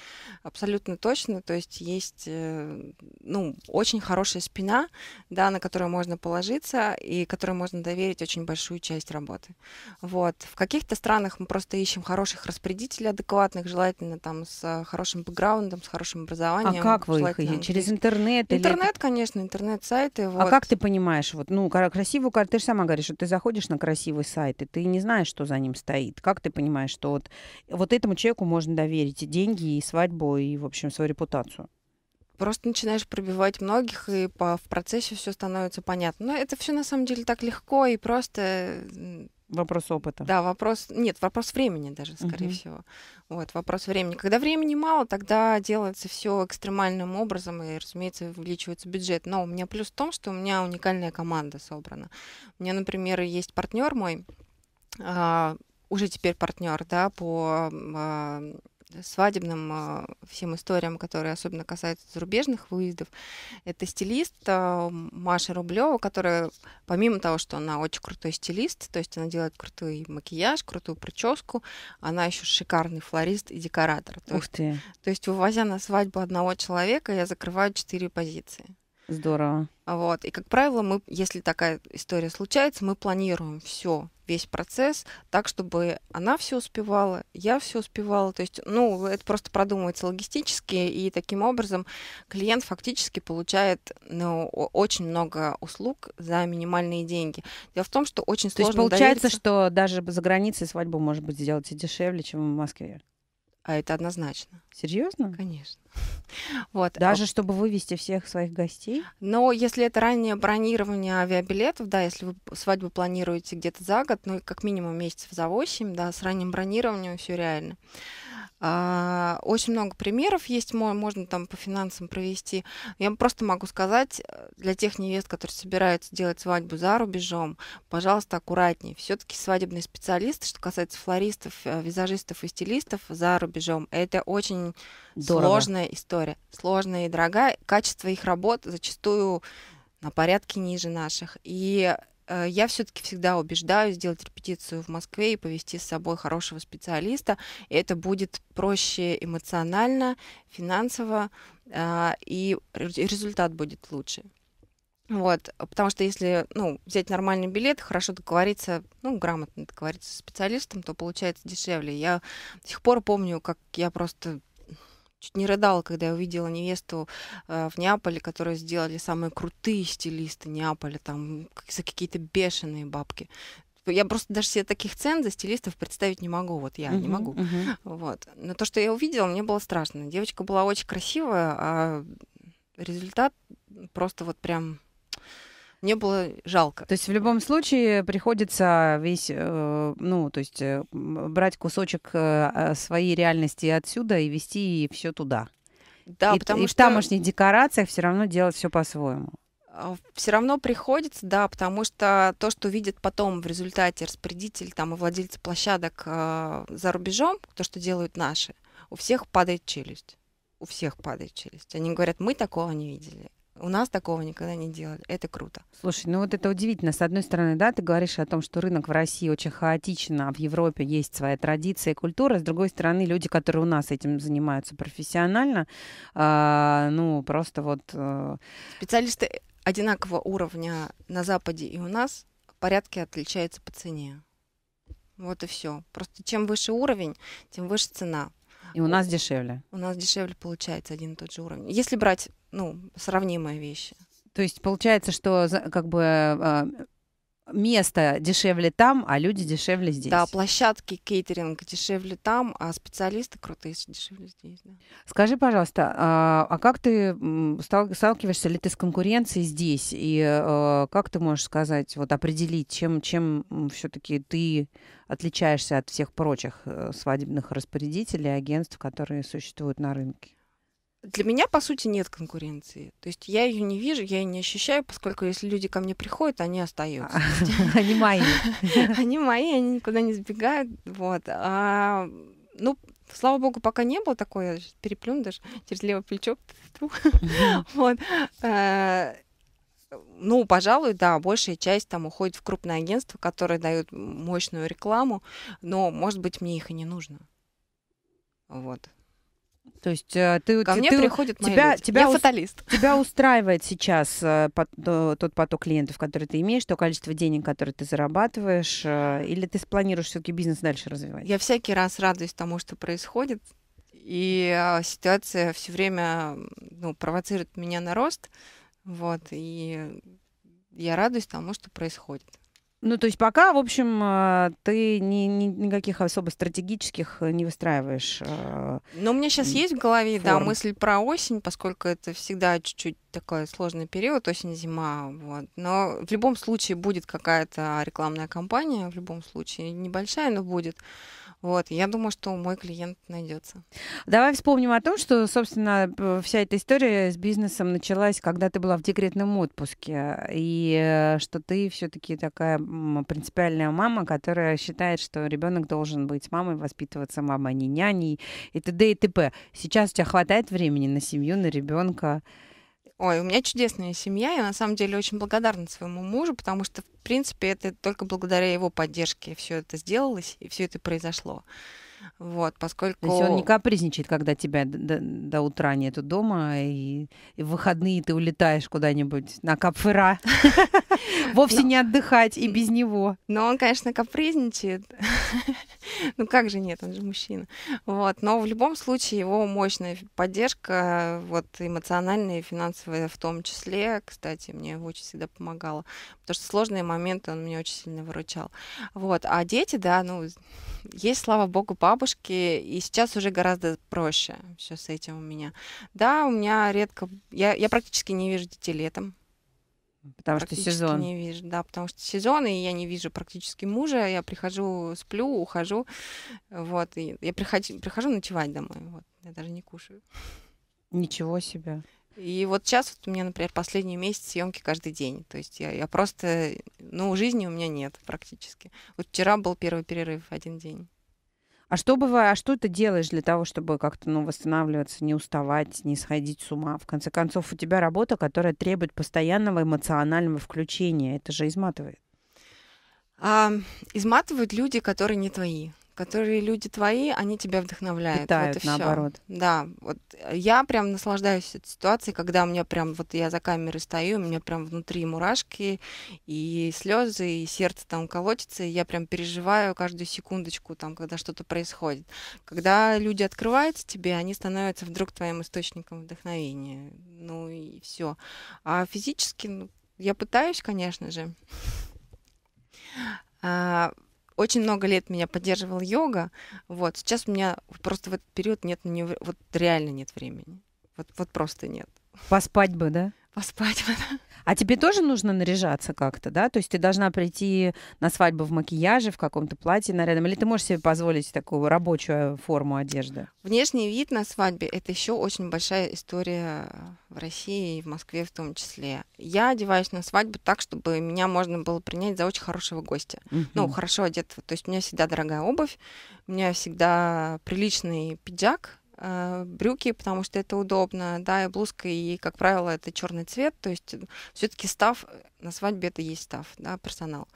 Абсолютно точно. То есть есть э, ну, очень хорошая спина, да, на которую можно положиться и которой можно доверить очень большую часть работы. Вот. В каких-то странах странах мы просто ищем хороших распорядителей адекватных, желательно там с э, хорошим бэкграундом, с хорошим образованием. А как вы их ищете? Через интернет? Интернет, или... конечно, интернет-сайты. А вот. А как ты понимаешь, вот, ну, красивую ты же сама говоришь, что ты заходишь на красивый сайт, и ты не знаешь, что за ним стоит. Как ты понимаешь, что вот, вот этому человеку можно доверить и деньги, и свадьбу, и, в общем, свою репутацию? просто начинаешь пробивать многих, и по, в процессе все становится понятно. Но это все на самом деле так легко и просто Вопрос опыта. Да, вопрос... Нет, вопрос времени даже, скорее угу. всего. Вот, вопрос времени. Когда времени мало, тогда делается все экстремальным образом, и, разумеется, увеличивается бюджет. Но у меня плюс в том, что у меня уникальная команда собрана. У меня, например, есть партнер мой, а, уже теперь партнер, да, по а, свадебным а, всем историям, которые особенно касаются зарубежных выездов. Это стилист а, Маша Рублева, которая, помимо того, что она очень крутой стилист, то есть она делает крутой макияж, крутую прическу, она еще шикарный флорист и декоратор. То Ух ты! Есть, то есть, вывозя на свадьбу одного человека, я закрываю четыре позиции. Здорово. Вот. И, как правило, мы, если такая история случается, мы планируем все, весь процесс так, чтобы она все успевала, я все успевала. То есть, ну, это просто продумывается логистически, и таким образом клиент фактически получает ну, очень много услуг за минимальные деньги. Дело в том, что очень сложно. То есть получается, довериться... что даже за границей свадьбу может быть сделать и дешевле, чем в Москве а это однозначно. Серьезно? Конечно. Вот. А Даже чтобы вывести всех своих гостей? Но если это раннее бронирование авиабилетов, да, если вы свадьбу планируете где-то за год, ну, как минимум месяцев за 8, да, с ранним бронированием все реально. А, очень много примеров есть, можно там по финансам провести. Я просто могу сказать, э, для тех невест, которые собираются делать свадьбу за рубежом, пожалуйста, аккуратнее. Все-таки свадебные специалисты, что касается флористов, э, визажистов и стилистов за рубежом, это очень Здорово. сложная история. Сложная и дорогая. Качество их работ зачастую на порядке ниже наших. И Э, я все-таки всегда убеждаю сделать репетицию в Москве и повести с собой хорошего специалиста. И это будет проще эмоционально, финансово, а, и результат будет лучше. Вот, потому что если, ну, взять нормальный билет, хорошо договориться, ну, грамотно договориться с специалистом, то получается дешевле. Я до сих пор помню, как я просто чуть не рыдала, когда я увидела невесту э, в Неаполе, которую сделали самые крутые стилисты Неаполя, там за какие-то бешеные бабки. Типа, я просто даже себе таких цен за стилистов представить не могу. Вот я uh-huh, не могу. Uh-huh. Вот. Но то, что я увидела, мне было страшно. Девочка была очень красивая, а результат просто вот прям не было жалко. То есть в любом случае приходится весь, э, ну, то есть э, брать кусочек э, а, своей реальности отсюда и вести все туда. Да, и, потому и что... в тамошних декорациях все равно делать все по-своему а, все равно приходится, да, потому что то, что видит потом в результате распорядитель там, и владельцы площадок э, за рубежом, то, что делают наши, у всех падает челюсть. У всех падает челюсть. Они говорят, мы такого не видели. У нас такого никогда не делали. Это круто. Слушай, ну вот это удивительно. С одной стороны, да, ты говоришь о том, что рынок в России очень хаотичен, а в Европе есть своя традиция и культура. С другой стороны, люди, которые у нас этим занимаются профессионально, э, ну просто вот... Э... Специалисты одинакового уровня на Западе и у нас порядки отличаются по цене. Вот и все. Просто чем выше уровень, тем выше цена. И у нас дешевле. У нас дешевле получается один и тот же уровень. Если брать ну, сравнимые вещи. То есть получается, что как бы а, место дешевле там, а люди дешевле здесь. Да, площадки, кейтеринг дешевле там, а специалисты крутые дешевле здесь. Да. Скажи, пожалуйста, а, а как ты сталкиваешься ли ты с конкуренцией здесь? И а, как ты можешь сказать, вот определить, чем, чем все-таки ты отличаешься от всех прочих э, свадебных распорядителей, агентств, которые существуют на рынке? для меня, по сути, нет конкуренции. То есть я ее не вижу, я ее не ощущаю, поскольку если люди ко мне приходят, они остаются. А, они мои. Они мои, они никуда не сбегают. Вот. А, ну, слава богу, пока не было такое, я переплюну даже через левое плечо. Вот. Э, ну, пожалуй, да, большая часть там уходит в крупные агентства, которые дают мощную рекламу, но, может быть, мне их и не нужно. Вот. То есть э, ты, Ко ты, мне ты, приходят тебя, мои люди. тебя, Я фаталист. Тебя устраивает сейчас э, э, тот поток клиентов, который ты имеешь, то количество денег, которые ты зарабатываешь, или ты планируешь все-таки бизнес дальше развивать? Я всякий раз радуюсь тому, что происходит, и ситуация все время ну, провоцирует меня на рост, вот, и я радуюсь тому, что происходит. Ну, то есть пока, в общем, а, ты ни, ни, никаких особо стратегических э, не выстраиваешь. Э, Но у меня сейчас есть в голове, форм. да, мысль про осень, поскольку это всегда чуть-чуть такой сложный период, осень-зима. Вот. Но в любом случае будет какая-то рекламная кампания, в любом случае небольшая, но будет. Вот, я думаю, что мой клиент найдется. Давай вспомним о том, что, собственно, вся эта история с бизнесом началась, когда ты была в декретном отпуске, и э, что ты все-таки такая принципиальная мама, которая считает, что ребенок должен быть мамой, воспитываться мамой, а не няней, и т.д. и т.п. Сейчас у тебя хватает времени на семью, на ребенка? Ой, у меня чудесная семья. Я на самом деле очень благодарна своему мужу, потому что, в принципе, это только благодаря его поддержке все это сделалось и все это произошло. Вот, поскольку... То есть он не капризничает, когда тебя до, до утра нету дома, и, и в выходные ты улетаешь куда-нибудь на Капфера, вовсе не отдыхать и без него. Но он, конечно, капризничает. Ну как же нет, он же мужчина. Вот. Но в любом случае его мощная поддержка, вот эмоциональная и финансовая в том числе, кстати, мне очень всегда помогала, потому что сложные моменты он мне очень сильно выручал. Вот. А дети, да, ну есть, слава богу, бабушки, и сейчас уже гораздо проще все с этим у меня. Да, у меня редко, я, я практически не вижу детей летом, Потому что сезон. не вижу, да, потому что сезон, и я не вижу практически мужа. Я прихожу, сплю, ухожу. Вот, и я прихожу, прихожу ночевать домой. Вот, я даже не кушаю. Ничего себе. И вот сейчас вот у меня, например, последний месяц съемки каждый день. То есть я, я просто, ну, жизни у меня нет практически. Вот вчера был первый перерыв один день. А что бывает, а что ты делаешь для того, чтобы как-то ну, восстанавливаться, не уставать, не сходить с ума? В конце концов, у тебя работа, которая требует постоянного эмоционального включения. Это же изматывает. А, изматывают люди, которые не твои которые люди твои, они тебя вдохновляют. Питают, вот и наоборот. Всё. Да, вот я прям наслаждаюсь этой ситуацией, когда у меня прям вот я за камерой стою, у меня прям внутри мурашки и слезы, и сердце там колотится, и я прям переживаю каждую секундочку там, когда что-то происходит. Когда люди открываются тебе, они становятся вдруг твоим источником вдохновения. Ну и все. А физически ну, я пытаюсь, конечно же. А, очень много лет меня поддерживал йога. Вот. Сейчас у меня просто в этот период нет, вот реально нет времени. Вот, вот просто нет. Поспать бы, да? а А тебе тоже нужно наряжаться как-то, да? То есть ты должна прийти на свадьбу в макияже, в каком-то платье нарядом, или ты можешь себе позволить такую рабочую форму одежды? Внешний вид на свадьбе – это еще очень большая история в России и в Москве в том числе. Я одеваюсь на свадьбу так, чтобы меня можно было принять за очень хорошего гостя. Uh-huh. Ну, хорошо одетого. То есть у меня всегда дорогая обувь, у меня всегда приличный пиджак, Э, брюки, потому что это удобно, да, и блузка, и, как правило, это черный цвет, то есть э, все-таки став, э, на свадьбе это есть став, да, персонал.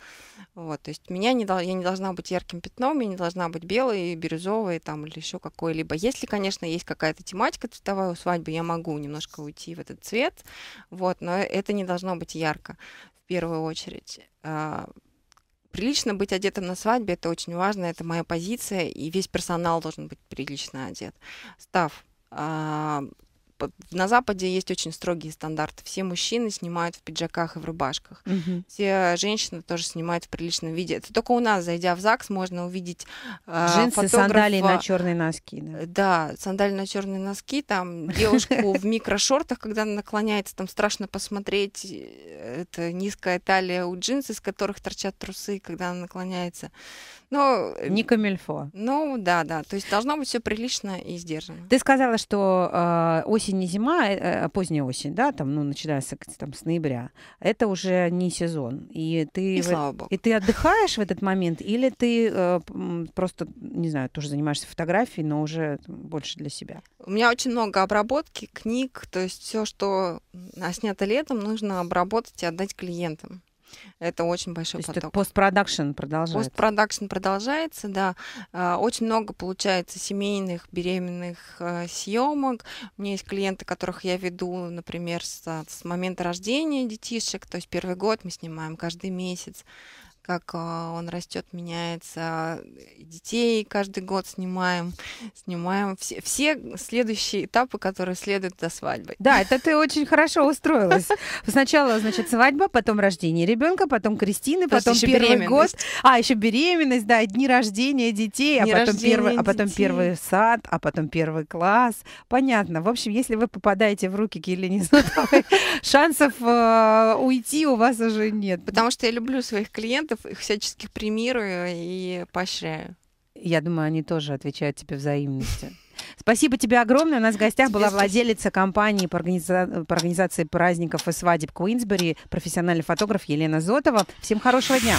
Вот, то есть меня не, я не должна быть ярким пятном, я не должна быть белой, бирюзовой там или еще какой-либо. Если, конечно, есть какая-то тематика цветовая у свадьбы, я могу немножко уйти в этот цвет, вот, но это не должно быть ярко в первую очередь. А, прилично быть одетым на свадьбе, это очень важно, это моя позиция, и весь персонал должен быть прилично одет. Став а, на Западе есть очень строгие стандарты. Все мужчины снимают в пиджаках и в рубашках. Угу. Все женщины тоже снимают в приличном виде. Это только у нас, зайдя в ЗАГС, можно увидеть э, Джинсы, фотографа... сандалии на черные носки. Да, э, да сандалии на черные носки, там девушку в микрошортах, когда она наклоняется, там страшно посмотреть. Это низкая талия у джинсов, из которых торчат трусы, когда она наклоняется. Но... Э, Не камильфо. Ну, да, да. То есть должно быть все прилично и сдержанно. Ты сказала, что э, осень если не зима, а, э, а поздняя осень, да, там, ну, начиная с, там, с ноября, это уже не сезон. И ты, и, слава богу. и ты отдыхаешь в этот момент, или ты э, просто, не знаю, тоже занимаешься фотографией, но уже больше для себя? У меня очень много обработки, книг, то есть все, что снято летом, нужно обработать и отдать клиентам. Это очень большой То есть поток. Постпродакшн продолжается. Постпродакшн продолжается, да. А, очень много получается семейных беременных э, съемок. У меня есть клиенты, которых я веду, например, с, с момента рождения детишек. То есть первый год мы снимаем каждый месяц как а, он растет, меняется. Детей каждый год снимаем, снимаем все, все следующие этапы, которые следуют до свадьбы. Да, это ты очень хорошо устроилась. Сначала, значит, свадьба, потом рождение ребенка, потом крестины, потом первый год. А, еще беременность, да, дни рождения детей, а потом, первый, а потом первый сад, а потом первый класс. Понятно. В общем, если вы попадаете в руки Елене шансов э, уйти у вас уже нет. Потому что я люблю своих клиентов, клиентов, их всяческих примирую и поощряю. Я думаю, они тоже отвечают тебе взаимностью. Спасибо тебе огромное. У нас в гостях тебе была спасибо. владелица компании по, организа... по организации праздников и свадеб Куинсбери, профессиональный фотограф Елена Зотова. Всем хорошего дня.